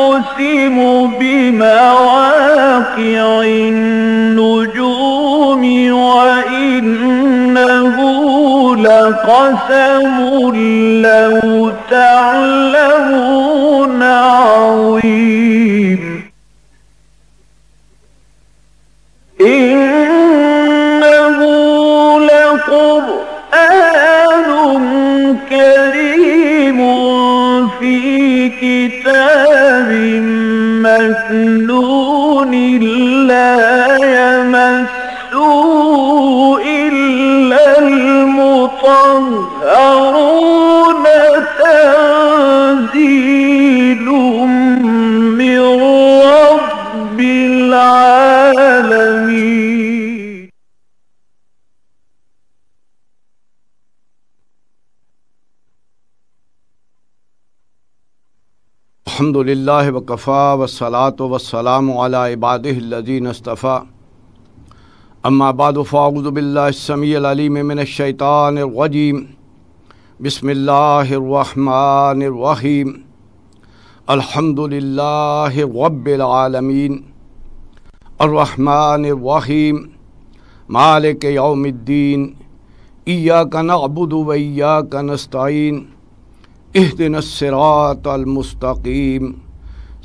أقسم بمواقع النجوم وإنه لقسم لو تعلمون عظيم إنه لقرآن كريم في كتاب مكنون لا يمسه إلا المطهرون अलहमदिल्ला वकफ़ा वसलात वसलाम इबादीनस्तफ़ा अम्माबादफ़ाउज़बिल्लासमीमीनशैतानरजीम बसमीम अलहमदिल्ला वब्बिलमीन अर्रहमानरहीम मालिक यौमद्दीन ईया कन अबुद वैया कनस्तीन एह दिन सरातमस्तकीम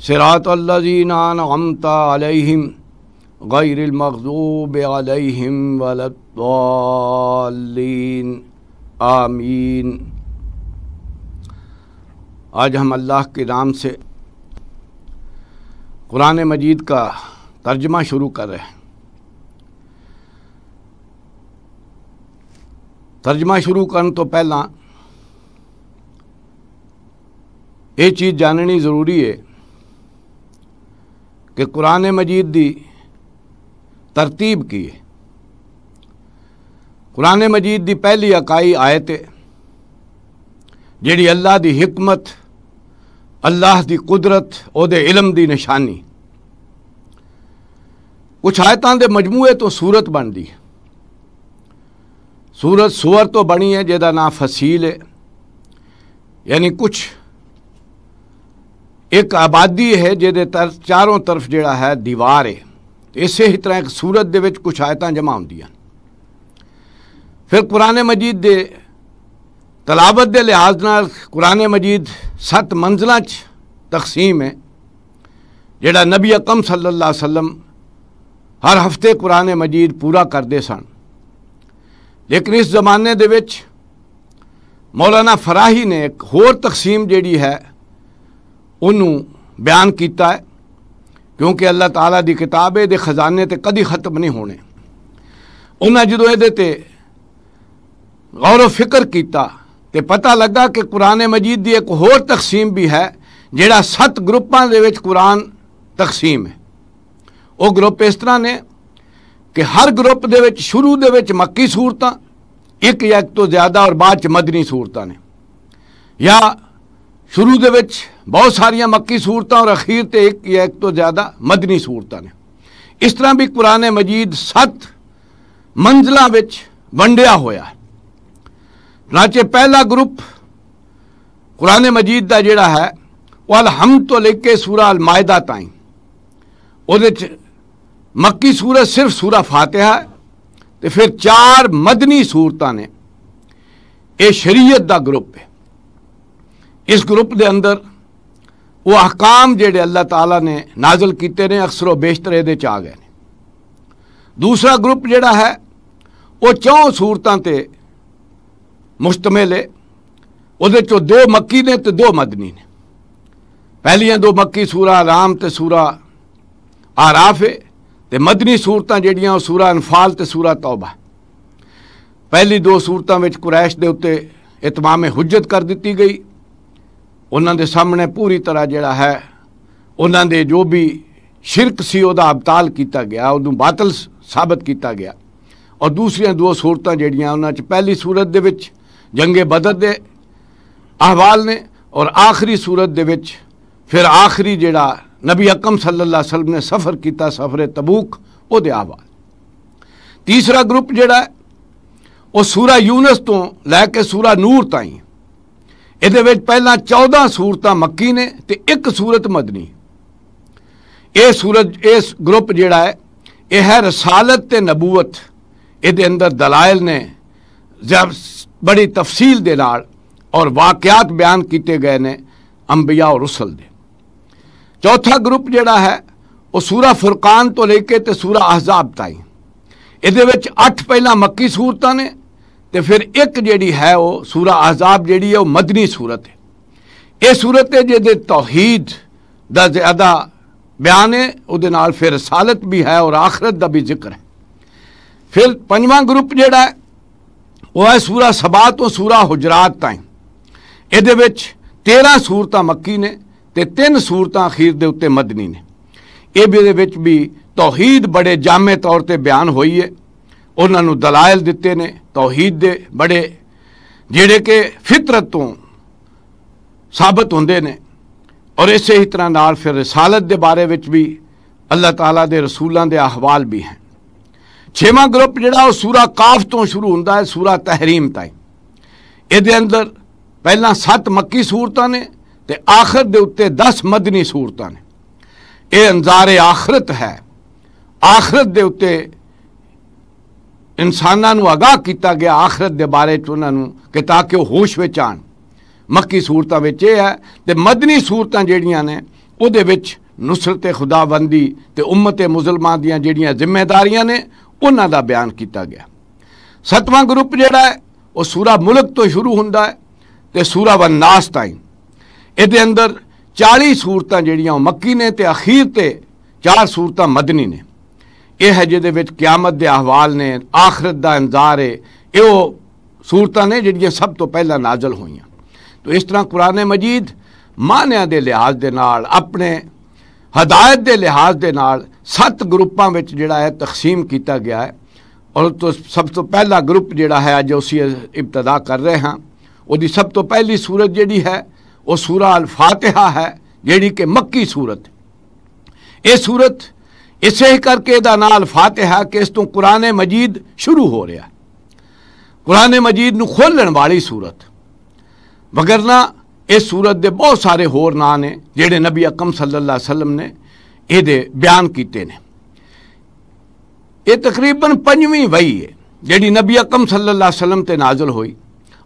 सरातल्लाजीनामता अलहम गैरमखूब अलहम वलद्वालीन आमीन आज हम अल्लाह के नाम से कुरान मजीद का तर्जमा शुरू कर रहे हैं तर्जमा शुरू करने तो पहला ਇਹ ਚੀਜ਼ ਜਾਣਨੀ ਜ਼ਰੂਰੀ ਹੈ ਕਿ ਕੁਰਾਨ ਮਜੀਦ ਦੀ ਤਰਤੀਬ ਕੀ ਹੈ ਕੁਰਾਨ ਮਜੀਦ ਦੀ ਪਹਿਲੀ ਇਕਾਈ ਆਇਤ ਜਿਹੜੀ ਅੱਲਾਹ ਦੀ ਹਕਮਤ ਅੱਲਾਹ ਦੀ ਕੁਦਰਤ ਉਹਦੇ ਇਲਮ ਦੀ ਨਿਸ਼ਾਨੀ ਕੁਛ ਆਇਤਾਂ ਦੇ ਮਜਮੂਏ ਤੋਂ ਸੂਰਤ ਬਣਦੀ ਹੈ ਸੂਰਤ ਸੂਰ ਤੋਂ ਬਣੀ ਹੈ ਜਿਹਦਾ ਨਾਮ ਫਸੀਲ ਹੈ ਯਾਨੀ ਕੁਝ ਇੱਕ ਆਬਾਦੀ ਹੈ ਜਿਹਦੇ ਤਰ ਚਾਰੋਂ ਤਰਫ ਜਿਹੜਾ ਹੈ ਦੀਵਾਰ ਹੈ ਇਸੇ ਹੀ ਤਰ੍ਹਾਂ ਇੱਕ ਸੂਰਤ ਦੇ ਵਿੱਚ ਕੁਝ ਆਇਤਾਂ ਜਮਾ ਹੁੰਦੀਆਂ ਫਿਰ ਕੁਰਾਨੇ ਮਜੀਦ ਦੇ ਤਲਾਵਤ ਦੇ ਲਿਹਾਜ਼ ਨਾਲ ਕੁਰਾਨੇ ਮਜੀਦ 7 ਮੰਜ਼ਲਾਂ 'ਚ ਤਕਸੀਮ ਹੈ ਜਿਹੜਾ ਨਬੀ ਅਕਮ ਸੱਲੱਲਾਹੁ ਅਲੈहि ਵਸੱਲਮ ਹਰ ਹਫਤੇ ਕੁਰਾਨੇ ਮਜੀਦ ਪੂਰਾ ਕਰਦੇ ਸਨ ਲੇਕਿਨ ਇਸ ਜ਼ਮਾਨੇ ਦੇ ਵਿੱਚ ਮੌਲਾਨਾ ਫਰਾਹੀ ਨੇ ਇੱਕ ਹੋਰ ਤਕਸੀਮ ਜਿਹੜੀ ਹੈ ਉਹਨੂੰ ਬਿਆਨ ਕੀਤਾ ਹੈ ਕਿਉਂਕਿ ਅੱਲਾਹ ਤਾਲਾ ਦੀ ਕਿਤਾਬ ਦੇ ਖਜ਼ਾਨੇ ਤੇ ਕਦੀ ਖਤਮ ਨਹੀਂ ਹੋਣੇ ਉਹਨਾਂ ਜਦੋਂ ਇਹਦੇ ਤੇ ਗੌਰ ਫਿਕਰ ਕੀਤਾ ਤੇ ਪਤਾ ਲੱਗਾ ਕਿ ਕੁਰਾਨ ਮਜੀਦ ਦੀ ਇੱਕ ਹੋਰ ਤਕਸੀਮ ਵੀ ਹੈ ਜਿਹੜਾ ਸੱਤ ਗਰੁੱਪਾਂ ਦੇ ਵਿੱਚ ਕੁਰਾਨ ਤਕਸੀਮ ਹੈ ਉਹ ਗਰੁੱਪ ਇਸ ਤਰ੍ਹਾਂ ਨੇ ਕਿ ਹਰ ਗਰੁੱਪ ਦੇ ਵਿੱਚ ਸ਼ੁਰੂ ਦੇ ਵਿੱਚ ਮੱਕੀ ਸੂਰਤਾਂ ਇੱਕ ਜਾਂ ਇੱਕ ਤੋਂ ਜ਼ਿਆਦਾ ਔਰ ਬਾਅਦ ਚ ਮਦਨੀ ਸੂਰਤਾਂ ਨੇ ਜਾਂ ਸ਼ੁਰੂ ਦੇ ਵਿੱਚ ਬਹੁਤ ਸਾਰੀਆਂ ਮੱਕੀ ਸੂਰਤਾਂ ਔਰ ਅਖੀਰ ਤੇ ਇੱਕ ਜਾਂ ਇੱਕ ਤੋਂ ਜ਼ਿਆਦਾ ਮਦਨੀ ਸੂਰਤਾਂ ਨੇ ਇਸ ਤਰ੍ਹਾਂ ਵੀ ਕੁਰਾਨ ਮਜੀਦ ਸੱਤ ਮੰਜ਼ਲਾਂ ਵਿੱਚ ਵੰਡਿਆ ਹੋਇਆ ਹੈ ਰਾਚੇ ਪਹਿਲਾ ਗਰੁੱਪ ਕੁਰਾਨ ਮਜੀਦ ਦਾ ਜਿਹੜਾ ਹੈ ਉਹ ਅਲਹਮਦ ਤੋਂ ਲੈ ਕੇ ਸੂਰਾ ਅਲ ਮਾਇਦਾ ਤਾਈਂ ਉਹਦੇ ਚ ਮੱਕੀ ਸੂਰਤ ਸਿਰਫ ਸੂਰਾ ਫਾਤਿਹਾ ਤੇ ਫਿਰ ਚਾਰ ਮਦਨੀ ਸੂਰਤਾਂ ਨੇ ਇਹ ਸ਼ਰੀਅਤ ਦਾ ਗਰੁੱਪ ਹੈ ਇਸ ਗਰੁੱਪ ਦੇ ਅੰਦਰ ਉਹ ਅਹਕਾਮ ਜਿਹੜੇ ਅੱਲਾਹ ਤਾਲਾ ਨੇ ਨਾਜ਼ਲ ਕੀਤੇ ਨੇ ਅਕਸਰੋ ਬੇਸ਼ਤਰ ਇਹਦੇ ਚ ਆ ਗਏ ਨੇ ਦੂਸਰਾ ਗਰੁੱਪ ਜਿਹੜਾ ਹੈ ਉਹ ਚੌਂ ਸੂਰਤਾਂ ਤੇ ਮੁਸ਼ਤਮਿਲ ਹੈ ਉਹਦੇ ਚੋਂ ਦੋ ਮੱਕੀ ਨੇ ਤੇ ਦੋ ਮਦਨੀ ਨੇ ਪਹਿਲੀਆਂ ਦੋ ਮੱਕੀ ਸੂਰਾ ਆਰਾਮ ਤੇ ਸੂਰਾ ਆਰਾਫ ਹੈ ਤੇ ਮਦਨੀ ਸੂਰਤਾਂ ਜਿਹੜੀਆਂ ਉਹ ਸੂਰਾ ਅਨਫਾਲ ਤੇ ਸੂਰਾ ਤੌਬਾ ਪਹਿਲੀ ਦੋ ਸੂਰਤਾਂ ਵਿੱਚ ਕੁਰੈਸ਼ ਦੇ ਉੱਤੇ ਇਤਮਾਮ ਹੁਜਤ ਕਰ ਦਿੱਤੀ ਗਈ ਉਹਨਾਂ ਦੇ ਸਾਹਮਣੇ ਪੂਰੀ ਤਰ੍ਹਾਂ ਜਿਹੜਾ ਹੈ ਉਹਨਾਂ ਦੇ ਜੋ ਵੀ ਸ਼ਿਰਕ ਸੀ ਉਹਦਾ ਅਬਤਾਲ ਕੀਤਾ ਗਿਆ ਉਹਨੂੰ ਬਾਤਲ ਸਾਬਤ ਕੀਤਾ ਗਿਆ ਔਰ ਦੂਸਰੀਆਂ ਦੋ ਸੂਰਤਾਂ ਜਿਹੜੀਆਂ ਉਹਨਾਂ 'ਚ ਪਹਿਲੀ ਸੂਰਤ ਦੇ ਵਿੱਚ ਜੰਗੇ ਬਦਰ ਦੇ ਅਹਵਾਲ ਨੇ ਔਰ ਆਖਰੀ ਸੂਰਤ ਦੇ ਵਿੱਚ ਫਿਰ ਆਖਰੀ ਜਿਹੜਾ ਨਬੀ ਅਕਮ ਸੱਲੱਲਾਹੁ ਅਲੈਹਿ ਵਸੱਲਮ ਨੇ ਸਫ਼ਰ ਕੀਤਾ ਸਫ਼ਰੇ ਤਬੂਕ ਉਹਦੇ ਆਵਾਜ਼ ਤੀਸਰਾ ਗਰੁੱਪ ਜਿਹੜਾ ਉਹ ਸੂਰਾ ਯੂਨਸ ਤੋਂ ਲੈ ਕੇ ਸੂਰਾ ਨੂਰ ਤਾਈਂ ਇਹਦੇ ਵਿੱਚ ਪਹਿਲਾਂ 14 ਸੂਰਤਾਂ ਮੱਕੀ ਨੇ ਤੇ ਇੱਕ ਸੂਰਤ ਮਦਨੀ ਇਹ ਸੂਰਤ ਇਸ ਗਰੁੱਪ ਜਿਹੜਾ ਹੈ ਇਹ ਹੈ ਰਸਾਲਤ ਤੇ ਨਬੂਵਤ ਇਹਦੇ ਅੰਦਰ ਦਲਾਇਲ ਨੇ ਜਬ ਬੜੀ ਤਫਸੀਲ ਦੇ ਨਾਲ ਔਰ ਵਾਕਿਆਤ ਬਿਆਨ ਕੀਤੇ ਗਏ ਨੇ ਅੰਬਿਆ ਔਰ ਰਸਲ ਦੇ ਚੌਥਾ ਗਰੁੱਪ ਜਿਹੜਾ ਹੈ ਉਹ ਸੂਰਾ ਫੁਰਕਾਨ ਤੋਂ ਲੈ ਕੇ ਤੇ ਸੂਰਾ ਅਹਜ਼ਾਬ ਤਾਈਂ ਇਹਦੇ ਵਿੱਚ 8 ਪਹਿਲਾਂ ਮੱਕੀ ਸੂਰਤਾਂ ਨੇ ਤੇ ਫਿਰ ਇੱਕ ਜਿਹੜੀ ਹੈ ਉਹ ਸੂਰਾ ਅਹਜ਼ਾਬ ਜਿਹੜੀ ਹੈ ਉਹ ਮਦਨੀ ਸੂਰਤ ਹੈ ਇਹ ਸੂਰਤ ਹੈ ਜਿਹਦੇ ਤੌਹੀਦ ਦਾ ਜ਼ਿਆਦਾ ਬਿਆਨ ਹੈ ਉਹਦੇ ਨਾਲ ਫਿਰ ਰਸਾਲਤ ਵੀ ਹੈ ਔਰ ਆਖਰਤ ਦਾ ਵੀ ਜ਼ਿਕਰ ਹੈ ਫਿਰ ਪੰਜਵਾਂ ਗਰੁੱਪ ਜਿਹੜਾ ਹੈ ਉਹ ਹੈ ਸੂਰਾ ਸਬਾ ਤੋਂ ਸੂਰਾ ਹੁਜਰਾਤ ਤਾਈਂ ਇਹਦੇ ਵਿੱਚ 13 ਸੂਰਤਾਂ ਮੱਕੀ ਨੇ ਤੇ ਤਿੰਨ ਸੂਰਤਾਂ ਅਖੀਰ ਦੇ ਉੱਤੇ ਮਦਨੀ ਨੇ ਇਹ ਵੀ ਇਹਦੇ ਵਿੱਚ ਵੀ ਤੌਹੀਦ ਬੜੇ ਜਾਮੇ ਤੌਰ ਤੇ ਬਿਆਨ ਹੋਈ ਹੈ ਉਹਨਾਂ ਨੂੰ ਦਲਾਇਲ ਦਿੱਤੇ ਨੇ ਤੌਹੀਦ ਦੇ ਬੜੇ ਜਿਹੜੇ ਕਿ ਫਿਤਰਤ ਤੋਂ ਸਾਬਤ ਹੁੰਦੇ ਨੇ ਔਰ ਇਸੇ ਹੀ ਤਰ੍ਹਾਂ ਨਾਲ ਫਿਰ ਰਸਾਲਤ ਦੇ ਬਾਰੇ ਵਿੱਚ ਵੀ ਅੱਲਾਹ ਤਾਲਾ ਦੇ ਰਸੂਲਾਂ ਦੇ ਅਹਵਾਲ ਵੀ ਹਨ ਛੇਵਾਂ ਗਰੁੱਪ ਜਿਹੜਾ ਉਹ ਸੂਰਾ ਕਾਫ ਤੋਂ ਸ਼ੁਰੂ ਹੁੰਦਾ ਹੈ ਸੂਰਾ ਤਹਿਰੀਮ ਤਾਈਂ ਇਹਦੇ ਅੰਦਰ ਪਹਿਲਾਂ 7 ਮੱਕੀ ਸੂਰਤਾਂ ਨੇ ਤੇ ਆਖਰ ਦੇ ਉੱਤੇ 10 ਮਦਨੀ ਸੂਰਤਾਂ ਨੇ ਇਹ ਅੰਜ਼ਾਰ ਆਖਰਤ ਹੈ ਆਖਰਤ ਦੇ ਉੱਤੇ ਇਨਸਾਨਾਂ ਨੂੰ ਆਗਾਹ ਕੀਤਾ ਗਿਆ ਆਖਰਤ ਦੇ ਬਾਰੇ ਚ ਉਹਨਾਂ ਨੂੰ ਕਿ ਤਾਂ ਕਿ ਉਹ ਹੋਸ਼ ਵਿੱਚ ਆਣ ਮੱਕੀ ਸੂਰਤਾਂ ਵਿੱਚ ਇਹ ਹੈ ਤੇ ਮਦਨੀ ਸੂਰਤਾਂ ਜਿਹੜੀਆਂ ਨੇ ਉਹਦੇ ਵਿੱਚ ਨੁਸਰਤ ਖੁਦਾਵੰਦੀ ਤੇ ਉਮਤ ਮੁਸਲਮਾਨ ਦੀਆਂ ਜਿਹੜੀਆਂ ਜ਼ਿੰਮੇਵਾਰੀਆਂ ਨੇ ਉਹਨਾਂ ਦਾ ਬਿਆਨ ਕੀਤਾ ਗਿਆ ਸਤਵਾਂ ਗਰੁੱਪ ਜਿਹੜਾ ਹੈ ਉਹ ਸੂਰਾ ਮੁਲਕ ਤੋਂ ਸ਼ੁਰੂ ਹੁੰਦਾ ਹੈ ਤੇ ਸੂਰਾ ਵਨਾਸ ਤਾਈਂ ਇਹਦੇ ਅੰਦਰ 40 ਸੂਰਤਾਂ ਜਿਹੜੀਆਂ ਮੱਕੀ ਨੇ ਤੇ ਅਖੀਰ ਤੇ ਚਾਰ ਸੂਰਤਾਂ ਮਦਨੀ ਨੇ ਇਹ ਹੈ ਜਿਹਦੇ ਵਿੱਚ ਕਿਆਮਤ ਦੇ ਅਹਵਾਲ ਨੇ ਆਖਰਤ ਦਾ ਇੰਤਜ਼ਾਰ ਹੈ ਇਹੋ ਸੂਰਤਾਂ ਨੇ ਜਿਹੜੀਆਂ ਸਭ ਤੋਂ ਪਹਿਲਾਂ ਨਾਜ਼ਲ ਹੋਈਆਂ ਤੋ ਇਸ ਤਰ੍ਹਾਂ ਕੁਰਾਨ ਮਜੀਦ ਮਾਨਿਆਂ ਦੇ ਲਿਹਾਜ਼ ਦੇ ਨਾਲ ਆਪਣੇ ਹਦਾਇਤ ਦੇ ਲਿਹਾਜ਼ ਦੇ ਨਾਲ ਸੱਤ ਗਰੁੱਪਾਂ ਵਿੱਚ ਜਿਹੜਾ ਹੈ ਤਕਸੀਮ ਕੀਤਾ ਗਿਆ ਹੈ ਔਰ ਤੋਂ ਸਭ ਤੋਂ ਪਹਿਲਾ ਗਰੁੱਪ ਜਿਹੜਾ ਹੈ ਅੱਜ ਉਸੇ ਇਬਤਦਾ ਕਰ ਰਹੇ ਹਾਂ ਉਹਦੀ ਸਭ ਤੋਂ ਪਹਿਲੀ ਸੂਰਤ ਜਿਹੜੀ ਹੈ ਉਹ ਸੂਰਾ ਅਲ ਫਾਤਿਹਾ ਹੈ ਜਿਹੜੀ ਕਿ ਮੱਕੀ ਸੂਰਤ ਇਹ ਸੂਰਤ इस करके नाल फातहा किस तू कुरने मजीद शुरू हो रहा कुरने मजीद न खोलन वाली सूरत वगरना इस सूरत के बहुत सारे होर ना ने जेडे नबी अकम सल्ला वसलम ने ये बयान किए ने यह तकरीबन पंजी वही है जी नबी अकम सल्ला से नाजल हुई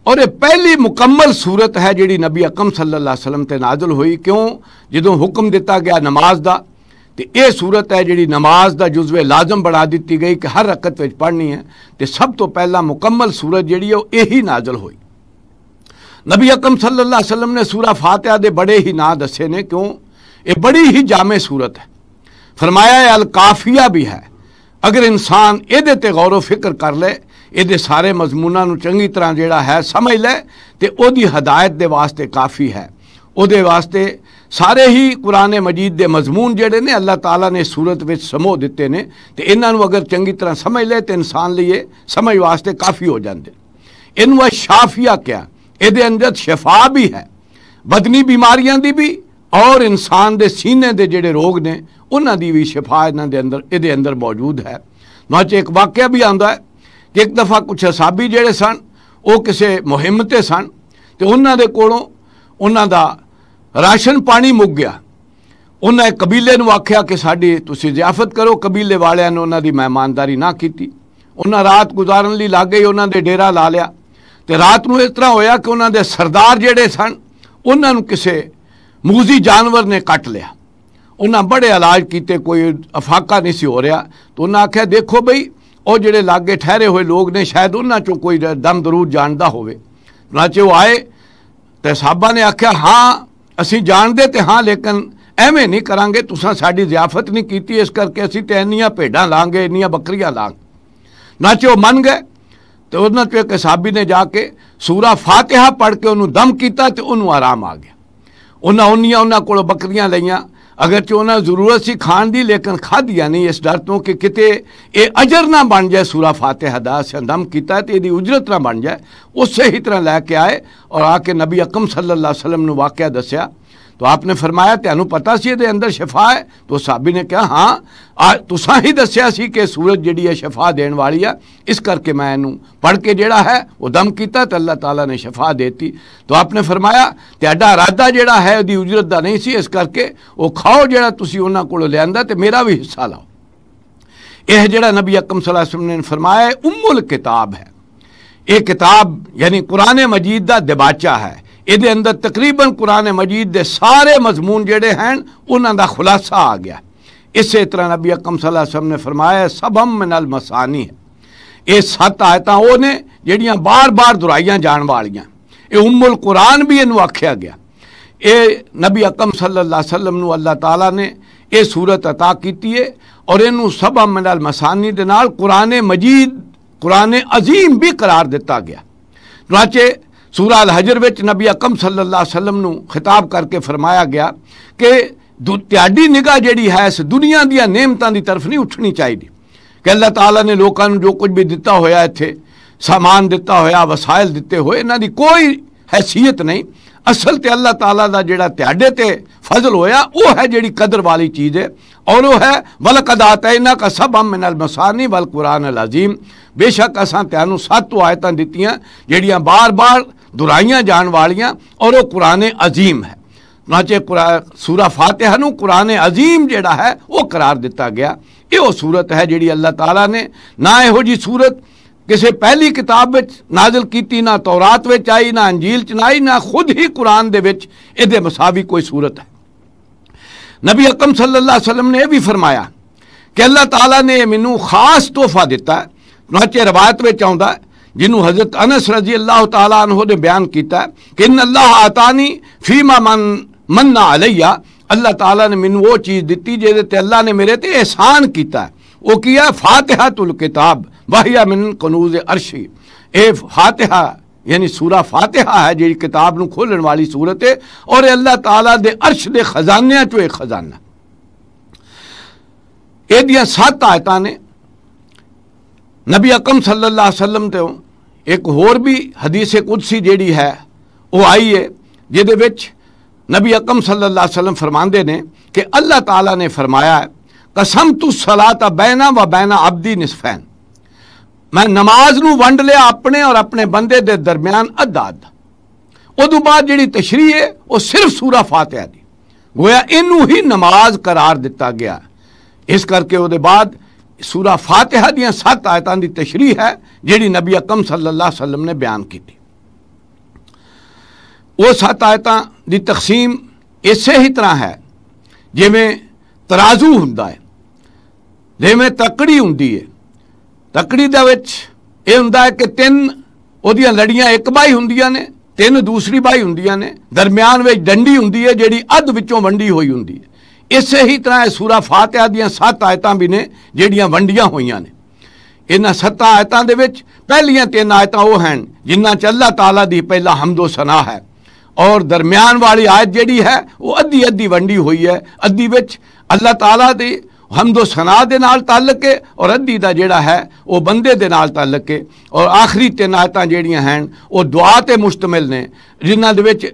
और यह पहली मुकम्मल सूरत है जी नबी अकम सलम वसलम से नाजल हुई क्यों जो हुक्म दिता गया नमाज का ਤੇ ਇਹ ਸੂਰਤ ਹੈ ਜਿਹੜੀ ਨਮਾਜ਼ ਦਾ ਜੁਜ਼ਵੇ ਲਾਜ਼ਮ ਬਣਾ ਦਿੱਤੀ ਗਈ ਕਿ ਹਰ ਰਕਤ ਵਿੱਚ ਪੜ੍ਹਨੀ ਹੈ ਤੇ ਸਭ ਤੋਂ ਪਹਿਲਾਂ ਮੁਕੰਮਲ ਸੂਰਤ ਜਿਹੜੀ ਹੈ ਉਹ ਇਹੀ ਨਾਜ਼ਲ ਹੋਈ ਨਬੀ ਅਕਮ ਸੱਲੱਲਾਹੁ ਅਲੈਹਿ ਵਸੱਲਮ ਨੇ ਸੂਰਾ ਫਾਤਿਹਾ ਦੇ ਬੜੇ ਹੀ ਨਾਂ ਦੱਸੇ ਨੇ ਕਿਉਂ ਇਹ ਬੜੀ ਹੀ ਜਾਮੇ ਸੂਰਤ ਹੈ فرمایا ਹੈ ਅਲ ਕਾਫੀਆ ਵੀ ਹੈ ਅਗਰ ਇਨਸਾਨ ਇਹਦੇ ਤੇ ਗੌਰ ਉਹ ਫਿਕਰ ਕਰ ਲੇ ਇਹਦੇ ਸਾਰੇ ਮਜ਼ਮੂਨਾਂ ਨੂੰ ਚੰਗੀ ਤਰ੍ਹਾਂ ਜਿਹੜਾ ਹੈ ਸਮਝ ਲੈ ਤੇ ਉਹਦੀ ਹਦਾਇਤ ਦੇ ਵਾਸਤੇ ਕਾਫੀ ਹੈ ਉਹਦੇ ਵਾਸਤੇ ਸਾਰੇ ਹੀ ਕੁਰਾਨ ਮਜੀਦ ਦੇ ਮਜ਼ਮੂਨ ਜਿਹੜੇ ਨੇ ਅੱਲਾਹ ਤਾਲਾ ਨੇ ਸੂਰਤ ਵਿੱਚ ਸਮੋ ਦਿੱਤੇ ਨੇ ਤੇ ਇਹਨਾਂ ਨੂੰ ਅਗਰ ਚੰਗੀ ਤਰ੍ਹਾਂ ਸਮਝ ਲਏ ਤੇ ਇਨਸਾਨ ਲਈ ਸਮਝ ਵਾਸਤੇ ਕਾਫੀ ਹੋ ਜਾਂਦੇ ਇਹਨੂੰ ਸ਼ਾਫੀਆ ਕਿਹਾ ਇਹਦੇ ਅੰਦਰ ਸ਼ਿਫਾ ਵੀ ਹੈ ਬਦਨੀ ਬਿਮਾਰੀਆਂ ਦੀ ਵੀ ਔਰ ਇਨਸਾਨ ਦੇ ਸੀਨੇ ਦੇ ਜਿਹੜੇ ਰੋਗ ਨੇ ਉਹਨਾਂ ਦੀ ਵੀ ਸ਼ਿਫਾ ਇਹਨਾਂ ਦੇ ਅੰਦਰ ਇਹਦੇ ਅੰਦਰ ਮੌਜੂਦ ਹੈ ਨਾਚ ਇੱਕ ਵਾਕਿਆ ਵੀ ਆਉਂਦਾ ਹੈ ਕਿ ਇੱਕ ਦਫਾ ਕੁਝ ਹਸਾਬੀ ਜਿਹੜੇ ਸਨ ਉਹ ਕਿਸੇ ਮੁਹਿੰਮ ਤੇ ਸਨ ਤੇ ਉਹਨਾਂ ਦੇ ਕੋਲੋਂ ਉਹਨਾਂ ਦਾ ਰਾਸ਼ਨ ਪਾਣੀ ਮੁੱਕ ਗਿਆ ਉਹਨਾਂ ਕਬੀਲੇ ਨੂੰ ਆਖਿਆ ਕਿ ਸਾਡੇ ਤੁਸੀਂ ਜ਼ਿਆਫਤ ਕਰੋ ਕਬੀਲੇ ਵਾਲਿਆਂ ਨੇ ਉਹਨਾਂ ਦੀ ਮਹਿਮਾਨਦਾਰੀ ਨਾ ਕੀਤੀ ਉਹਨਾਂ ਰਾਤ ਗੁਜ਼ਾਰਨ ਲਈ ਲੱਗ ਗਏ ਉਹਨਾਂ ਦੇ ਡੇਰਾ ਲਾ ਲਿਆ ਤੇ ਰਾਤ ਨੂੰ ਇਸ ਤਰ੍ਹਾਂ ਹੋਇਆ ਕਿ ਉਹਨਾਂ ਦੇ ਸਰਦਾਰ ਜਿਹੜੇ ਸਨ ਉਹਨਾਂ ਨੂੰ ਕਿਸੇ ਮੂਜ਼ੀ ਜਾਨਵਰ ਨੇ ਕੱਟ ਲਿਆ ਉਹਨਾਂ ਬੜੇ ਇਲਾਜ ਕੀਤੇ ਕੋਈ ਅਫਾਕਾ ਨਹੀਂ ਸੀ ਹੋ ਰਿਹਾ ਤਾਂ ਉਹਨਾਂ ਆਖਿਆ ਦੇਖੋ ਬਈ ਉਹ ਜਿਹੜੇ ਲਾਗੇ ਠਹਿਰੇ ਹੋਏ ਲੋਕ ਨੇ ਸ਼ਾਇਦ ਉਹਨਾਂ ਚੋਂ ਕੋਈ ਦਮ ਦਰੂਦ ਜਾਣਦਾ ਹੋਵੇ ਨਾਚੇ ਉਹ ਆਏ ਤੇ ਸਾਹਬਾ ਨੇ ਆਖਿਆ ਹਾਂ ਅਸੀਂ ਜਾਣਦੇ ਤੇ ਹਾਂ ਲੇਕਿਨ ਐਵੇਂ ਨਹੀਂ ਕਰਾਂਗੇ ਤੁਸੀਂ ਸਾਡੀ ਜ਼ਿਆਫਤ ਨਹੀਂ ਕੀਤੀ ਇਸ ਕਰਕੇ ਅਸੀਂ ਤੇ ਇੰਨੀਆਂ ਭੇਡਾਂ ਲਾਂਗੇ ਇੰਨੀਆਂ ਬੱਕਰੀਆਂ ਲਾਂਗੇ ਨਾ ਚੋ ਮੰਨ ਗਏ ਤੇ ਉਹਨਾਂ ਤੇ ਇੱਕ ਸਾਬੀ ਨੇ ਜਾ ਕੇ ਸੂਰਾ ਫਾਤਿਹਾ ਪੜ੍ਹ ਕੇ ਉਹਨੂੰ ਦਮ ਕੀਤਾ ਤੇ ਉਹਨੂੰ ਆਰਾਮ ਆ ਗਿਆ ਉਹਨਾਂ ਉਹਨੀਆਂ ਉਹਨਾਂ ਕੋਲ ਬੱਕਰੀਆਂ ਲਈਆਂ अगर चो उन्हें जरूरत सी खान दी लेकिन खाद नहीं इस डर तो कि किते ये अजर ना बन जाए सूरा फातिहा दम किया तो यदि उजरत ना बन जाए उस ही तरह लैके आए और आके नबी अकम सल्ला वसलम वाकया दसिया तो आपने फरमाया तेन पता सी ये अंदर शफा है तो साबी ने कहा हाँ तुसा ही दसिया कि सूरज जी है शफा देने वाली है इस करके मैं इनू पढ़ के जड़ा है वह दम किया तो अल्लाह तला ने शफा देती तो आपने फरमाया तोड़ा इरादा जोड़ा है वो उजरत का नहीं सी इस करके वह खाओ जो उन्होंने को लिया तो मेरा भी हिस्सा लाओ यह जरा नबी अकम सलाम ने फरमाया उमुल किताब है ये किताब यानी कुरान मजीद का दिबाचा है ये अंदर तकरीबन कुरान मजीद के सारे मजमून जड़े हैं उन्होंने खुलासा आ गया इस तरह नबी अकम सलाम ने फरमाया सबम नल मसानी है ये सत आयत वो ने जड़िया बार बार दुराइया जाने वाली ये उम्मुल कुरान भी इन आख्या गया ये नबी अकम सलम अल्लाह तला ने यह सूरत अता की है और इनू सबम नल मसानी के नाल कुरान मजीद कुरान अजीम भी करार दिता गया नाचे ਸੂਰਾ ਅਲ ਹਜਰ ਵਿੱਚ ਨਬੀ ਅਕਮ ਸੱਲੱਲਾਹੁ ਅਲੈहि ਵਸੱਲਮ ਨੂੰ ਖਿਤਾਬ ਕਰਕੇ ਫਰਮਾਇਆ ਗਿਆ ਕਿ ਤੁਹਾਡੀ ਨਿਗਾਹ ਜਿਹੜੀ ਹੈ ਇਸ ਦੁਨੀਆ ਦੀਆਂ ਨੇਮਤਾਂ ਦੀ ਤਰਫ ਨਹੀਂ ਉੱਠਣੀ ਚਾਹੀਦੀ ਕਿ ਅੱਲਾਹ ਤਾਲਾ ਨੇ ਲੋਕਾਂ ਨੂੰ ਜੋ ਕੁਝ ਵੀ ਦਿੱਤਾ ਹੋਇਆ ਇੱਥੇ ਸਾਮਾਨ ਦਿੱਤਾ ਹੋਇਆ ਵਸਾਇਲ ਦਿੱਤੇ ਹੋਏ ਇਹਨਾਂ ਦੀ ਕੋਈ ਹیثیت ਨਹੀਂ ਅਸਲ ਤੇ ਅੱਲਾਹ ਤਾਲਾ ਦਾ ਜਿਹੜਾ ਤੁਹਾਡੇ ਤੇ ਫਜ਼ਲ ਹੋਇਆ ਉਹ ਹੈ ਜਿਹੜੀ ਕਦਰ ਵਾਲੀ ਚੀਜ਼ ਹੈ ਔਰ ਉਹ ਹੈ ਵਲਕਦ ਆਤੈਨਾ ਕਾ ਸਬਮ ਮਿਨਲ ਮਸਾਨੀ ਵਲ ਕੁਰਾਨ ਅਲ ਅਜ਼ੀਮ ਬੇਸ਼ੱਕ ਅਸਾਂ ਤੁਹਾਨੂੰ ਸੱਤ ਆਇਤਾਂ ਦਿੱਤੀਆਂ ਜਿਹੜੀਆਂ ਬਾਰ-ਬਾਰ दुराइया जान वाली और वह कुरने अजीम है नाचे कुरा सूरा फातह कुरान अजीम जड़ा है वह करार दिता गया ये वह सूरत है जी अल्लाह तला ने ना योजी सूरत किसी पहली किताब नाजिल की ना तौरात आई ना अंजील च ना खुद ही कुरान के मुसावी कोई सूरत है नबी अकम सल्ला वसलम ने यह भी फरमाया कि अल्लाह तला ने मैनू खास तोहफा दिता नाचे रवायत में आंदा है जिन्हों हजरत अनस रजी अल्लाह तहों ने बयान किया कि इन अल्लाह आतानी फीमा मन मन्ना अलैया अल्लाह ताला ने मैनू वो चीज़ दी जेदे अल्लाह ने मेरे ते एहसान किया वो किया फातिहा तुल किताब वाहिया मिन कनूज अरशी ए फातिहा यानी सूरा फातिहा है जी किताब न खोलन वाली सूरत है और अल्लाह ताला दे अर्श दे खजानिया चो एक खजाना एदियाँ सत्त आयता ने नबी अकम सल्ला वसलम तो एक होर भी हदीसे कुदसी जी है वह आई है जिदे नबी अकम सल्ला वसलम फरमाते हैं कि अल्लाह तला ने फरमाया कसम तू सला बैना व बैना अबदी निस्फैन मैं नमाज न वंड लिया अपने और अपने बंदे के दरम्यान अद अद उदू बाद जी तशरी है वह सिर्फ सूरा फातह की गोया इनू ही नमाज करार दिता गया इस करके बाद ਸੂਰਾ ਫਾਤਿਹਾ ਦੀਆਂ 7 ਆਇਤਾਂ ਦੀ ਤਸ਼ਰੀਹ ਹੈ ਜਿਹੜੀ ਨਬੀ ਅਕਮ ਸੱਲੱਲਾਹੁ ਅਲੈਹਿ ਵਸੱਲਮ ਨੇ ਬਿਆਨ ਕੀਤੀ ਉਹ 7 ਆਇਤਾਂ ਦੀ ਤਕਸੀਮ ਇਸੇ ਹੀ ਤਰ੍ਹਾਂ ਹੈ ਜਿਵੇਂ ਤਰਾਜ਼ੂ ਹੁੰਦਾ ਹੈ ਜਿਵੇਂ ਤਕੜੀ ਹੁੰਦੀ ਹੈ ਤਕੜੀ ਦੇ ਵਿੱਚ ਇਹ ਹੁੰਦਾ ਹੈ ਕਿ ਤਿੰਨ ਉਹਦੀਆਂ ਲੜੀਆਂ ਇੱਕ ਬਾਈ ਹੁੰਦੀਆਂ ਨੇ ਤਿੰਨ ਦੂਸਰੀ ਬਾਈ ਹੁੰਦੀਆਂ ਨੇ ਦਰਮਿਆਨ ਵਿੱਚ ਡੰਡੀ ਹੁੰਦੀ ਹੈ ਜਿਹੜੀ ਅੱਧ ਵਿੱਚੋਂ ਵੰਡੀ ਹੋਈ ਹੁੰਦੀ ਹੈ इस ही तरह सूरा फातह दत आयत भी ने जिड़िया वंडिया हुई ने इन सत्त आयतों के पहलिया तीन आयत वह हैं जिन्हें च अल्लाह तला पहला हमदो सना है और दरम्यान वाली आयत जी है वह अद्धी अद्धी वंडी हुई है अद्धी अल्लाह तला हमदो सना के नाल तल के और अद्धी का जोड़ा है वह बंदे के नाल तल के और आखिरी तीन आयत जन वह दुआ तो मुश्तमिल ने जिन्हों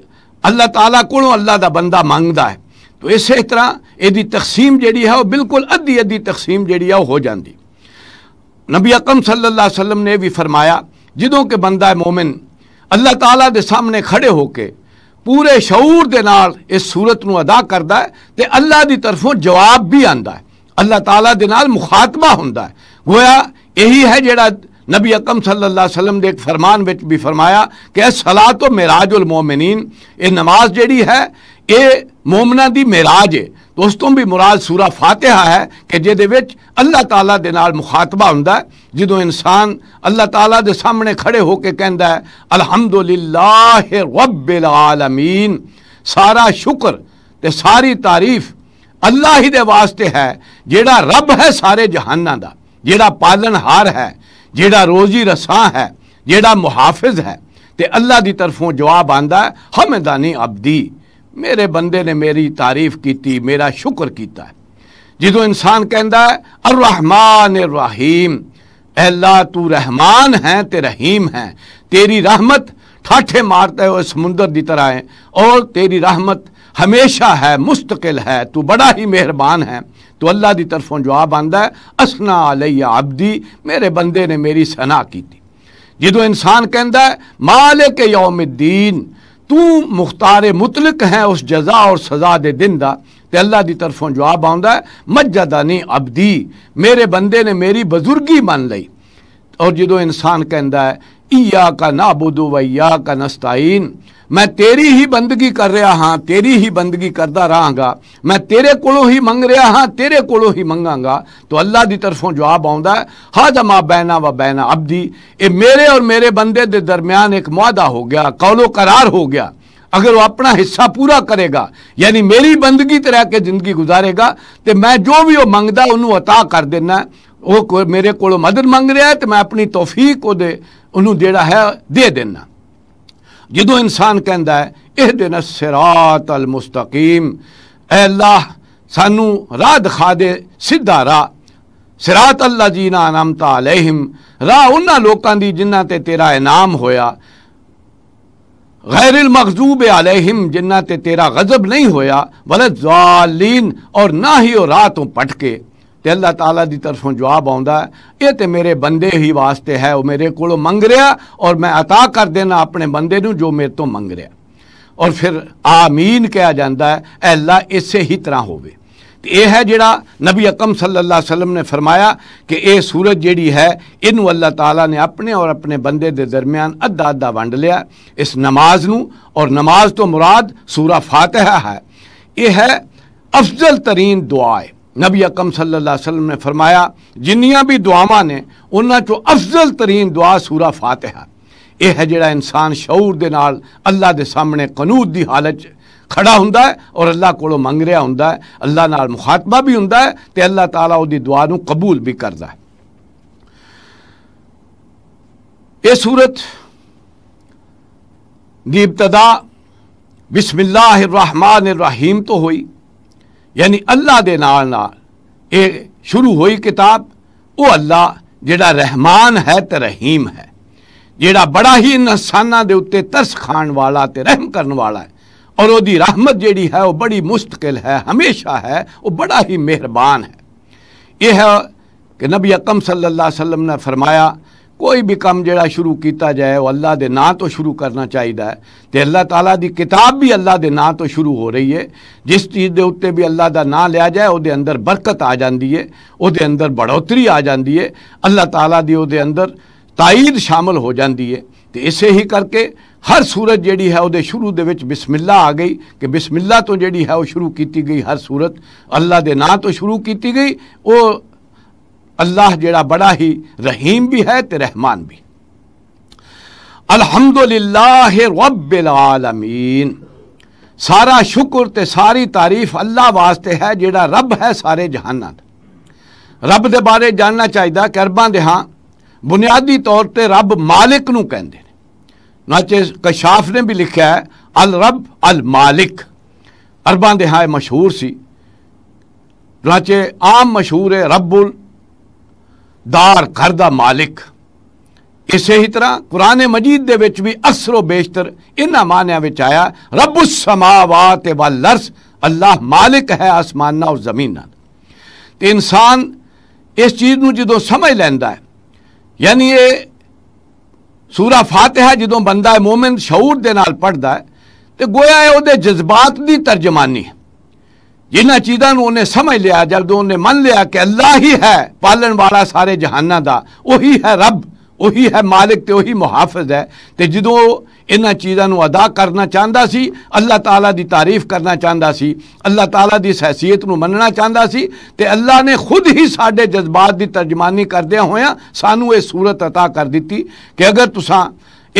अल्लाह तला को अल्लाह का बंदा मंगता है तो इस तरह यदि तकसीम जी है बिल्कुल अद्धी अद्धी तकसीम जी हो जाती नबी अकम सल्ला वसलम ने भी फरमाया जो कि बंदा मोमिन अल्लाह तला के सामने खड़े होकर पूरे शूर के नाल इस सूरत को अदा करता है तो अल्लाह की तरफों जवाब भी आता है अल्लाह तला मुखात्मा हों गोया यही है जरा नबी अकम सल्ला वसलम के एक फरमान भी फरमाया कि सलाह तो मेराज उलमोमिन मोमिन नमाज जी है ये मोमना की मेराज है दोस्तों भी मुराद सूरा फातहा है कि जेद अल्लाह तला के नाल मुखातबा हों जो इंसान अल्लाह तला के सामने खड़े होकर कहता है अलहमदुल्लामीन सारा शुक्र ते सारी तारीफ अल्लाह ही वास्ते है जोड़ा रब है सारे जहाना का जोड़ा पालनहार है जोड़ा रोजी रसा है जोड़ा मुहाफिज है तो अल्लाह की तरफों जवाब आंदा हमदानी अब दी मेरे बंदे ने मेरी तारीफ की मेरा शुक्र किया जो इंसान कहता है ਅਰ रहीम अल्लाह तू रहमान है ते रहीम है तेरी रहमत ठाठे मारते हुए समुंदर की तरह है और तेरी रहमत हमेशा है मुस्तकिल है तू बड़ा ही मेहरबान है तो अल्लाह की तरफों जवाब आंदा है असना अलैया अब्दी मेरे बंदे ने मेरी सना की थी जो इंसान कहता है मालिक यौमद्दीन तू मुख्तार मुतलक है उस जजा और सजा दे दिन का तो अल्लाह की तरफों जवाब आंदा मजा दानी अबदी मेरे बंदे ने मेरी बजुर्गी मान ली और जो इंसान कहता है इया का ना बुदो वैया का नस्ताइन मैं तेरी ही बंदगी कर रहा हाँ तेरी ही बंदगी करता रहांगा मैं तेरे कोलों ही मंग रहा हाँ तेरे कोलों ही मंगांगा तो अल्लाह की तरफों जवाब आਉਂਦਾ ਹੈ ਹਾਦਮਾ ਬੈਨਾ ਵਾ ਬੈਨਾ ਅਬਦੀ ਇਹ ਮੇਰੇ ਔਰ ਮੇਰੇ ਬੰਦੇ ਦੇ ਦਰਮਿਆਨ ਇੱਕ ਮੁਆਦਾ ਹੋ ਗਿਆ ਕੌਲੋ ਕਰਾਰ ਹੋ ਗਿਆ अगर वो अपना हिस्सा पूरा करेगा यानी मेरी बंदगी तरह के जिंदगी गुजारेगा तो मैं जो भी वो मंगता उन्होंने अता कर देना वो मेरे को मदद मंग रहा है तो मैं अपनी तोफीक ਉਹਨੂੰ ਜਿਹੜਾ ਹੈ ਦੇ ਦੇਣਾ ਜਦੋਂ ਇਨਸਾਨ ਕਹਿੰਦਾ ਹੈ ਇਹ ਦੇਨ ਸਿਰਾਤ ਅਲ ਮੁਸਤਕੀਮ ਐ ਅੱਲਾਹ ਸਾਨੂੰ ਰਾਹ ਦਿਖਾ ਦੇ ਸਿੱਧਾ ਰਾਹ ਸਿਰਾਤ ਅੱਲਾ ਜੀਨਾ ਅਨਮਤ ਅਲੈਹਿਮ ਰਾਹ ਉਹਨਾਂ ਲੋਕਾਂ ਦੀ ਜਿਨ੍ਹਾਂ ਤੇ ਤੇਰਾ ਇਨਾਮ ਹੋਇਆ गैर मखजूब आलहिम जिन्ना ते तेरा गजब नहीं होया वलत जालीन और ना ही वो राह तो पटके तो अल्लाह तला की तरफों जवाब आंदा ये तो मेरे बंदे ही वास्ते है वो मेरे को मंग रहा और मैं अता कर देना अपने बंदे जो मेरे तो मंग रहा और फिर आमीन कहा जाता है अल्लाह इस ही तरह हो यह है जोड़ा नबी अकम सल्ला वसलम ने फरमाया कि यह सूरज जी है इनू अल्लाह तला ने अपने और अपने बंदे के दरम्यान अद्धा अद्धा वंड लिया इस नमाज न और नमाज तो मुराद सूरा फातह है यह है अफजल तरीन दुआ है नबी अकम सल्लाम ने फरमाया जिन्या भी दुआव ने उन्हों चो अफजल तरीन दुआ सूरा फातहा यह है जोड़ा इंसान शौर के नाल अल्लाह के सामने कनूत की हालत खड़ा हों और अल्लाह को मंग रहा हों अल्लाह मुखातबा भी हों अल्लाह तला दुआ न कबूल भी करता है ये सूरत की बिस्मिल्लाहमान रहीम तो हुई यानी अल्लाह के नाल ये शुरू हुई किताब वो अल्लाह जोड़ा रहमान है तो रहीम है जोड़ा बड़ा ही इंसाना के उत्ते तरस खाण वाला तो रहम कर वाला है और वो रहमत जी है वह बड़ी मुस्तकिल है हमेशा है वह बड़ा ही मेहरबान है यह है कि नबी अकम सल्ला वसलम ने फरमाया ਕੋਈ ਵੀ ਕੰਮ ਜਿਹੜਾ ਸ਼ੁਰੂ ਕੀਤਾ ਜਾਏ ਉਹ ਅੱਲਾ ਦੇ ਨਾਂ ਤੋਂ ਸ਼ੁਰੂ ਕਰਨਾ ਚਾਹੀਦਾ ਹੈ ਤੇ ਅੱਲਾ ਤਾਲਾ ਦੀ ਕਿਤਾਬ ਵੀ ਅੱਲਾ ਦੇ ਨਾਂ ਤੋਂ ਸ਼ੁਰੂ ਹੋ ਰਹੀ ਹੈ ਜਿਸ ਚੀਜ਼ ਦੇ ਉੱਤੇ ਵੀ ਅੱਲਾ ਦਾ ਨਾਂ ਲਿਆ ਜਾਏ ਉਹਦੇ ਅੰਦਰ ਬਰਕਤ ਆ ਜਾਂਦੀ ਹੈ ਉਹਦੇ ਅੰਦਰ ਬੜੋਤਰੀ ਆ ਜਾਂਦੀ ਹੈ ਅੱਲਾ ਤਾਲਾ ਦੀ ਉਹਦੇ ਅੰਦਰ ਤਾਇਦ ਸ਼ਾਮਲ ਹੋ ਜਾਂਦੀ ਹੈ ਤੇ ਇਸੇ ਹੀ ਕਰਕੇ ਹਰ ਸੂਰਤ ਜਿਹੜੀ ਹੈ ਉਹਦੇ ਸ਼ੁਰੂ ਦੇ ਵਿੱਚ ਬਿਸਮਿਲ੍ਲਾ ਆ ਗਈ ਕਿ ਬਿਸਮਿਲ੍ਲਾ ਤੋਂ ਜਿਹੜੀ ਹੈ ਉਹ ਸ਼ੁਰੂ ਕੀਤੀ ਗਈ ਹਰ ਸੂਰਤ ਅੱਲਾ ਦੇ ਨਾਂ ਤੋਂ ਸ਼ੁਰੂ ਕੀਤੀ ਗਈ ਉਹ अल्लाह जेड़ा बड़ा ही रहीम भी है ते रहमान भी अल्हम्दुलिल्लाह रबीन सारा शुक्र ते सारी तारीफ अल्लाह वास्ते है जेड़ा रब है सारे जहाना रब दे बारे जानना चाहिए कि अरबां दे हाँ बुनियादी तौर पर रब मालिक न ਕਹਿੰਦੇ कशाफ ने भी लिखा है अल रब अल मालिक अरबा दे हाँ मशहूर सी ਮਸ਼ਹੂਰ ਸੀ ਨਾਚੇ ਆਮ ਮਸ਼ਹੂਰ दार घर का मालिक इस ही तरह कुरने मजीद के भी असरों बेशतर इन्होंने मानिया आया रब उस समा वाह वर्स अल्लाह मालिक है आसमाना और जमीन तो इंसान इस चीज़ में जो समझ लेंदा है यानी ये सूरा फातह जो बंदा मोमिन शऊर के न पढ़ता है तो गोया जज्बात की तर्जमानी है ਜਿਨ੍ਹਾਂ ਚੀਜ਼ਾਂ ਨੂੰ ਉਹਨੇ ਸਮਝ ਲਿਆ ਜਦੋਂ ਉਹਨੇ ਮੰਨ ਲਿਆ ਕਿ ਅੱਲਾ ਹੀ ਹੈ ਪਾਲਣ ਵਾਲਾ ਸਾਰੇ ਜਹਾਨਾਂ ਦਾ ਉਹੀ ਹੈ ਰੱਬ ਉਹੀ ਹੈ ਮਾਲਕ ਤੇ ਉਹੀ ਮੁਹਾਫਿਜ਼ ਹੈ ਤੇ ਜਦੋਂ ਇਹਨਾਂ ਚੀਜ਼ਾਂ ਨੂੰ ਅਦਾ ਕਰਨਾ ਚਾਹੁੰਦਾ ਸੀ ਅੱਲਾ ਤਾਲਾ ਦੀ ਤਾਰੀਫ ਕਰਨਾ ਚਾਹੁੰਦਾ ਸੀ ਅੱਲਾ ਤਾਲਾ ਦੀ ਸਹਸੀਅਤ ਨੂੰ ਮੰਨਣਾ ਚਾਹੁੰਦਾ ਸੀ ਤੇ ਅੱਲਾ ਨੇ ਖੁਦ ਹੀ ਸਾਡੇ ਜਜ਼ਬਾਤ ਦੀ ਤਰਜਮਾਨੀ ਕਰਦਿਆਂ ਹੋਇਆਂ ਸਾਨੂੰ ਇਹ ਸੂਰਤ عطا ਕਰ ਦਿੱਤੀ ਕਿ ਅਗਰ ਤੁਸੀਂ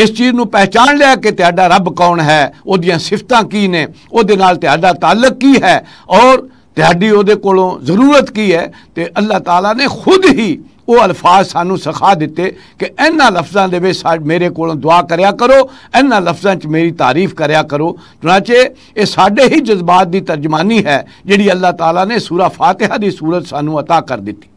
ਇਸ ਚੀਜ਼ ਨੂੰ ਪਹਿਚਾਨ ਲਿਆ ਕਿ ਤੁਹਾਡਾ ਰੱਬ ਕੌਣ ਹੈ ਉਹਦੀਆਂ ਸਿਫਤਾਂ ਕੀ ਨੇ ਉਹਦੇ ਨਾਲ ਤੁਹਾਡਾ ਤਾਲਕ ਕੀ ਹੈ ਔਰ ਤੁਹਾਡੀ ਉਹਦੇ ਕੋਲੋਂ ਜ਼ਰੂਰਤ ਕੀ ਹੈ ਤੇ ਅੱਲਾਹ ਤਾਲਾ ਨੇ ਖੁਦ ਹੀ ਉਹ ਅਲਫਾਜ਼ ਸਾਨੂੰ ਸਿਖਾ ਦਿੱਤੇ ਕਿ ਇਹਨਾਂ ਲਫ਼ਜ਼ਾਂ ਦੇ ਵਿੱਚ ਮੇਰੇ ਕੋਲੋਂ ਦੁਆ ਕਰਿਆ ਕਰੋ ਇਹਨਾਂ ਲਫ਼ਜ਼ਾਂ 'ਚ ਮੇਰੀ ਤਾਰੀਫ ਕਰਿਆ ਕਰੋ ਚਨਾਚੇ ਇਹ ਸਾਡੇ ਹੀ ਜਜ਼ਬਾਤ ਦੀ ਤਰਜਮਾਨੀ ਹੈ ਜਿਹੜੀ ਅੱਲਾਹ ਤਾਲਾ ਨੇ ਸੂਰਾ ਫਾਤਿਹਾ ਦੀ ਸੂਰਤ ਸਾਨੂੰ عطا ਕਰ ਦਿੱਤੀ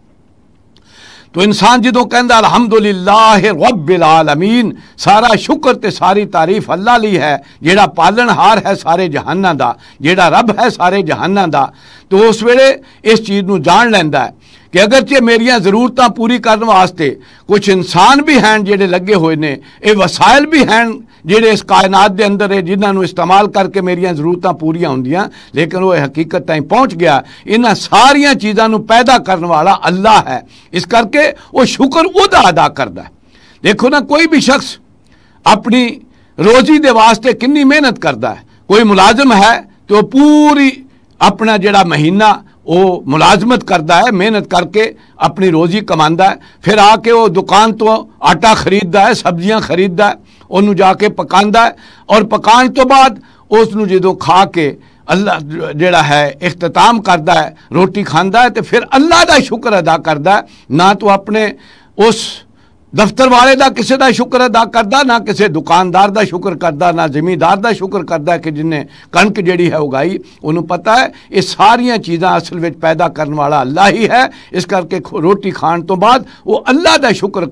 ਤੋ ਇਨਸਾਨ ਜਦੋਂ ਕਹਿੰਦਾ ਅਲਹਮਦੁਲਿਲਾਹ ਰੱਬਿਲ ਆਲਮੀਨ ਸਾਰਾ ਸ਼ੁਕਰ ਤੇ ਸਾਰੀ ਤਾਰੀਫ ਅੱਲਾ ਲਈ ਹੈ ਜਿਹੜਾ ਪਾਲਣਹਾਰ ਹੈ ਸਾਰੇ ਜਹਾਨਾਂ ਦਾ ਜਿਹੜਾ ਰੱਬ ਹੈ ਸਾਰੇ ਜਹਾਨਾਂ ਦਾ ਤੋ ਉਸ ਵੇਲੇ ਇਸ ਚੀਜ਼ ਨੂੰ ਜਾਣ ਲੈਂਦਾ ਹੈ ਕਿ ਅਗਰ ਤੇ ਮੇਰੀਆਂ ਜ਼ਰੂਰਤਾਂ ਪੂਰੀ ਕਰਨ ਵਾਸਤੇ ਕੁਝ ਇਨਸਾਨ ਵੀ ਹਨ ਜਿਹੜੇ ਲੱਗੇ ਹੋਏ ਨੇ ਇਹ ਵਸਾਇਲ ਵੀ ਹਨ ਜਿਹੜੇ ਇਸ ਕਾਇਨਾਤ ਦੇ ਅੰਦਰ ਹੈ ਜਿਨ੍ਹਾਂ ਨੂੰ ਇਸਤੇਮਾਲ ਕਰਕੇ ਮੇਰੀਆਂ ਜ਼ਰੂਰਤਾਂ ਪੂਰੀਆਂ ਹੁੰਦੀਆਂ ਲੇਕਿਨ ਉਹ ਹਕੀਕਤ ਤਾਈਂ ਪਹੁੰਚ ਗਿਆ ਇਹਨਾਂ ਸਾਰੀਆਂ ਚੀਜ਼ਾਂ ਨੂੰ ਪੈਦਾ ਕਰਨ ਵਾਲਾ ਅੱਲਾ ਹੈ ਇਸ ਕਰਕੇ ਉਹ ਸ਼ੁਕਰ ਉਹਦਾ ਅਦਾ ਕਰਦਾ ਦੇਖੋ ਨਾ ਕੋਈ ਵੀ ਸ਼ਖਸ ਆਪਣੀ ਰੋਜ਼ੀ ਦੇ ਵਾਸਤੇ ਕਿੰਨੀ ਮਿਹਨਤ ਕਰਦਾ ਹੈ ਕੋਈ ਮੁਲਾਜ਼ਮ ਹੈ ਤੇ ਉਹ ਪੂਰੀ ਆਪਣਾ ਜਿਹੜਾ ਮਹੀਨਾ ਉਹ ਮੁਲਾਜ਼ਮਤ ਕਰਦਾ ਹੈ ਮਿਹਨਤ ਕਰਕੇ ਆਪਣੀ ਰੋਜ਼ੀ ਕਮਾਉਂਦਾ ਹੈ ਫਿਰ ਆ ਕੇ ਉਹ ਦੁਕਾਨ ਤੋਂ ਆਟਾ ਖਰੀਦਦਾ ਹੈ ਸਬਜ਼ੀਆਂ ਖਰੀਦਦਾ ਹੈ ਉਹਨੂੰ ਜਾ ਕੇ ਪਕਾਉਂਦਾ ਔਰ ਪਕਾਉਣ ਤੋਂ ਬਾਅਦ ਉਸ ਨੂੰ ਜਦੋਂ ਖਾ ਕੇ ਅੱਲਾ ਜਿਹੜਾ ਹੈ ਇਖਤਤਾਮ ਕਰਦਾ ਹੈ ਰੋਟੀ ਖਾਂਦਾ ਹੈ ਤੇ ਫਿਰ ਅੱਲਾ ਦਾ ਸ਼ੁਕਰ ਅਦਾ ਕਰਦਾ ਨਾ ਤੂੰ ਆਪਣੇ ਉਸ ਦਫ਼ਤਰ ਵਾਲੇ ਦਾ ਕਿਸੇ ਦਾ ਸ਼ੁਕਰ ਅਦਾ ਕਰਦਾ ਨਾ ਕਿਸੇ ਦੁਕਾਨਦਾਰ ਦਾ ਸ਼ੁਕਰ ਕਰਦਾ ਨਾ ਜ਼ਿਮੀਂਦਾਰ ਦਾ ਸ਼ੁਕਰ ਕਰਦਾ ਕਿ ਜਿਨੇ ਕਣਕ ਜਿਹੜੀ ਹੈ ਉਗਾਈ ਉਹਨੂੰ ਪਤਾ ਹੈ ਇਹ ਸਾਰੀਆਂ ਚੀਜ਼ਾਂ ਅਸਲ ਵਿੱਚ ਪੈਦਾ ਕਰਨ ਵਾਲਾ ਅੱਲਾ ਹੀ ਹੈ ਇਸ ਕਰਕੇ ਰੋਟੀ ਖਾਣ ਤੋਂ ਬਾਅਦ ਉਹ ਅੱਲਾ ਦਾ ਸ਼ੁਕਰ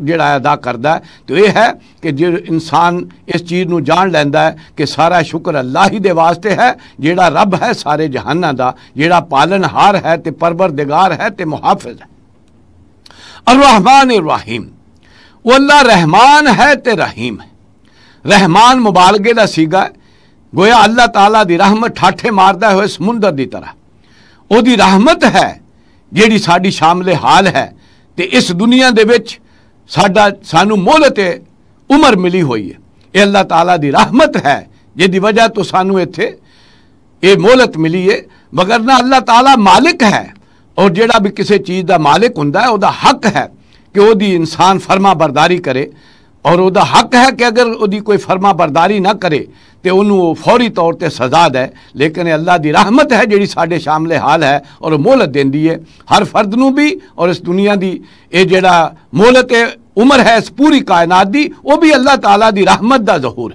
ਜਿਹੜਾ ਅਦਾ ਕਰਦਾ ਹੈ ਤੇ ਇਹ ਹੈ ਕਿ ਜੇ ਇਨਸਾਨ ਇਸ ਚੀਜ਼ ਨੂੰ ਜਾਣ ਲੈਂਦਾ ਹੈ ਕਿ ਸਾਰਾ ਸ਼ੁਕਰ ਅੱਲਾ ਹੀ ਦੇ ਵਾਸਤੇ ਹੈ ਜਿਹੜਾ ਰੱਬ ਹੈ ਸਾਰੇ ਜਹਾਨਾਂ ਦਾ ਜਿਹੜਾ ਪਾਲਨਹਾਰ ਹੈ ਤੇ ਪਰਵਰਦਿਗਾਰ ਹੈ ਤੇ ਮੁਹਾਫਿਜ਼ ਹੈ ਅਰ ਰਹਿਮਾਨ ਅਰ ਰਹੀਮ वो अल्लाह रहमान है तो रहीम है रहमान मुबालगे का सीगा गोया अल्लाह तला रहमत ठाठे मार् हो समुद्र की तरह वो रहमत है जी सा शामले हाल है तो इस दुनिया के सू मुल उम्र मिली हुई है ये अल्लाह तला रहमत है जी वजह तो ये मोहलत मिली है मगर ना अल्लाह तला मालिक है और जोड़ा भी किसी चीज़ का मालिक वह हक है कि वो इंसान फरमा बरदारी करे और वो हक है कि अगर वो कोई फर्मा बरदारी ना करे तो उन्होंने फौरी तौर पर सजा दे लेकिन अल्लाह की राहमत है जी सा शामले हाल है और मोहलत दें हर फर्द न भी और इस दुनिया की यह जरा मोहलत है उम्र है इस पूरी कायनात की वह भी अल्लाह तला की राहमत का जहूर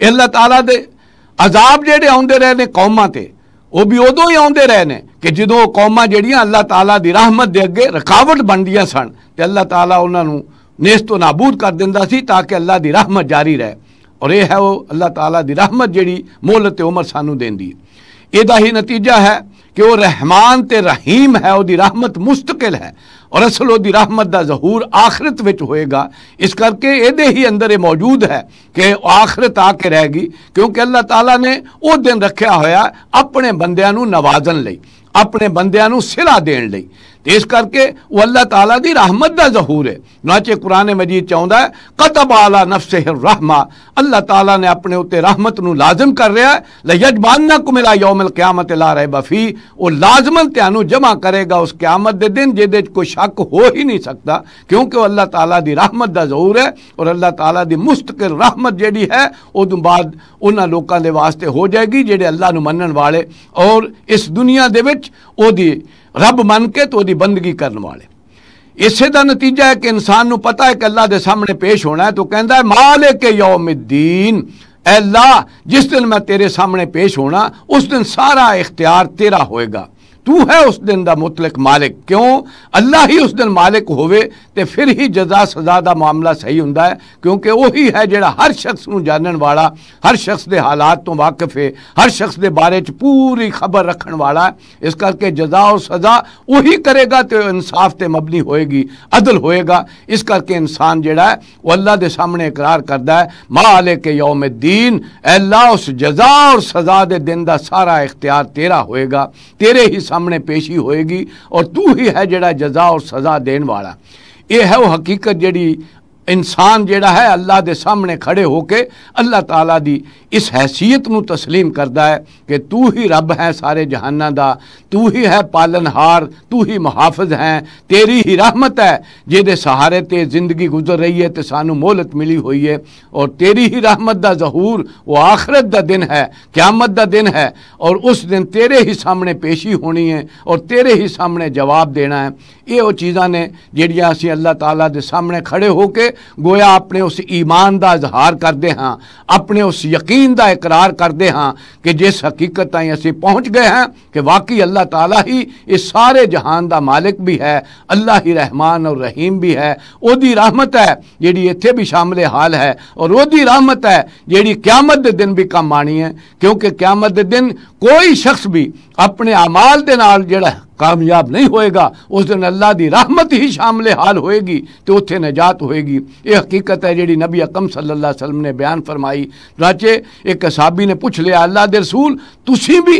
है अल्लाह तला के अजाब जोड़े आते रहे कौम से ਉਹ ਵੀ ਉਦੋਂ ਹੀ ਆਉਂਦੇ ਰਹੇ ਨੇ ਕਿ ਜਦੋਂ ਕੌਮਾਂ ਜਿਹੜੀਆਂ ਅੱਲਾਹ ਤਾਲਾ ਦੀ ਰਹਿਮਤ ਦੇ ਅੱਗੇ ਰਕਾਵਟ ਬਣਦੀਆਂ ਸਨ ਤੇ ਅੱਲਾਹ ਤਾਲਾ ਉਹਨਾਂ ਨੂੰ ਨੇਸਤੋ ਨਾਬੂਦ ਕਰ ਦਿੰਦਾ ਸੀ ਤਾਂ ਕਿ ਅੱਲਾਹ ਦੀ ਰਹਿਮਤ ਜਾਰੀ ਰਹੇ ਔਰ ਇਹ ਹੈ ਉਹ ਅੱਲਾਹ ਤਾਲਾ ਦੀ ਰਹਿਮਤ ਜਿਹੜੀ ਮੋਹਲਤ ਤੇ ਉਮਰ ਸਾਨੂੰ ਦਿੰਦੀ ਹੈ ਇਹਦਾ ਹੀ ਨਤੀਜਾ ਹੈ ਕਿ ਉਹ ਰਹਿਮਾਨ ਤੇ ਰਹੀਮ ਹੈ ਉਹਦੀ ਰਹਿਮਤ ਮੁਸਤਕਿਲ ਹੈ ਔਰ ਅਸਲ ਉਹਦੀ ਰਹਿਮਤ ਦਾ ਜ਼ਹੂਰ ਆਖਰਤ ਵਿੱਚ ਹੋਏਗਾ ਇਸ ਕਰਕੇ ਇਹਦੇ ਹੀ ਅੰਦਰ ਇਹ ਮੌਜੂਦ ਹੈ ਕਿ ਆਖਰਤ ਆ ਕੇ ਰਹੇਗੀ ਕਿਉਂਕਿ ਅੱਲਾਹ ਤਾਲਾ ਨੇ ਉਹ ਦਿਨ ਰੱਖਿਆ ਹੋਇਆ ਆਪਣੇ ਬੰਦਿਆਂ ਨੂੰ ਨਵਾਜ਼ਨ ਲਈ ਆਪਣੇ ਬੰਦਿਆਂ ਨੂੰ ਸਿਲਾ ਦੇਣ ਲਈ इस करके वो अल्लाह ताला दी रहमत का जहूर है नाचे कुरान मजीद चाहता है कतब आला नफ्स रहमा अल्लाह ताला ने अपने उत्ते रहमत न लाजम कर रहा है लजबाना को मिला यौमल क्यामत ला रहे बफी वो लाजमन तैनू जमा करेगा उस क्यामत दे दिन जिदे कोई शक हो ही नहीं सकता क्योंकि वह अल्लाह ताला दी रहमत का जहूर है और अल्लाह ताला दी मुस्तकिल रहमत जी है उदू बाद उन्होंने लोगों के वास्ते हो जाएगी जेडे अल्लाह मनन वाले और इस दुनिया के रब मन के तो बंदगी वाले इसे का नतीजा है कि इंसान को पता है कि अल्लाह के सामने पेश होना है तो कहें माले के यौमिद्दीन अल्लाह जिस दिन मैं तेरे सामने पेश होना उस दिन सारा इख्तियार तेरा होएगा तू है उस दिन का मुतलक मालिक क्यों अल्लाह ही उस दिन मालिक हो फिर ही जजा सजा का मामला सही हों क्योंकि उ है जोड़ा हर शख्स में जानने वाला हर शख्स के हालात तो वाकफ है हर शख्स के बारे च पूरी खबर रखने वाला है इस करके जजा और सजा उ करेगा तो इंसाफ तो मबनी होएगी अदल होएगा इस करके इंसान जोड़ा है वह अल्लाह के सामने इकरार करता है माँ माले के यौम दीन अल्लाह उस जजा और सजा के दिन का सारा इख्तियार तेरा होएगा तेरे ही सामने सामने पेशी होएगी और तू ही है जरा जजा और सजा देने वाला यह है वो हकीकत जी इंसान जड़ा है अल्लाह के सामने खड़े हो के अल्लाह तला की इस हैसीयत तस्लीम करता है कि तू ही रब है सारे जहाना का तू ही है पालनहार तू ही मुहाफज है तेरी ही रहमत है जिसे सहारे ते जिंदगी गुजर रही है तो सानू मोहलत मिली हुई है और तेरी ही रहमत का जहूर वो आखरत का दिन है क्यामत का दिन है और उस दिन तेरे ही सामने पेशी होनी है और तेरे ही सामने जवाब देना है ये चीज़ा ने जिड़िया असं अल्लाह तला के सामने खड़े होकर गोया अपने उस ईमान का इजहार करते हाँ अपने उस यकीन का इकरार करते हाँ कि जिस हकीकत ताई असं पहुँच गए हैं कि वाकई अल्लाह तला ही इस सारे जहान का मालिक भी है अल्लाह ही रहमान और रहीम भी है वो रहमत है जी इतें भी शामिल हाल है और वो रहमत है जी क्यामत दिन भी कम आनी है क्योंकि क्यामत दिन कोई शख्स भी अपने अमाल के नाल जो कामयाब नहीं होएगा उस दिन अल्लाह की राहमत ही शामिल हाल होएगी तो उत्थे नजात होएगी ये हकीकत है जी नबी अकम सल्ला वसलम ने बयान फरमाई राचे एक असाबी ने पूछ लिया अल्लाह के रसूल तुम भी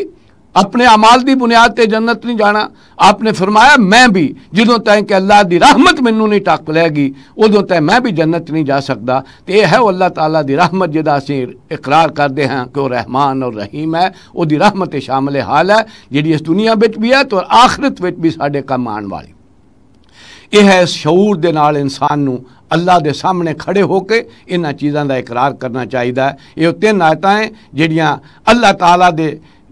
अपने अमाल की बुनियाद से जन्नत नहीं जाना आपने फरमाया मैं भी जो तय कि अल्लाह की राहमत मैनू नहीं टक लेगी उदों तय मैं भी जन्नत नहीं जा सकता तो यह है अल्लाह तला की राहमत जिदा असं इकरार करते हैं कि वह रहमान और रहीम है वो रहमत शामिल हाल है जी इस दुनिया में भी है तो आखिरत भी साढ़े कम आने वाली यह है शूर के नाल इंसान को अल्लाह के सामने खड़े होकर इन्होंने चीज़ों का इकरार करना चाहिए ये तीन आयत है ਆਇਤਾਂ ਹੈ ਜਿਹੜੀਆਂ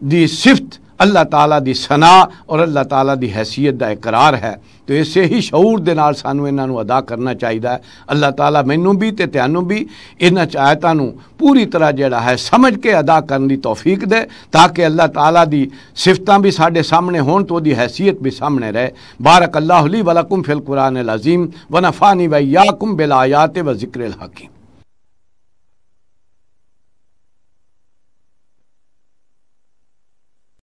दिफ्त अल्लाह तला की सना और अल्लाह तला की हैसीयत का इकरार है तो इस ही शूर के सू इन अदा करना चाहिए अल्लाह तला मैनू भी तो तैनू भी इन आयतों पूरी तरह जोड़ा है समझ के अदा कर तोफीक दे ताकि अल्लाह तला की सिफत भी साढ़े सामने हो तो हैसीयत भी सामने रहे बारक अल्लाह वाला कुम फिल कुरान अजीम व नफानी व या कुम बिल आयात व जिक्रिल हकीम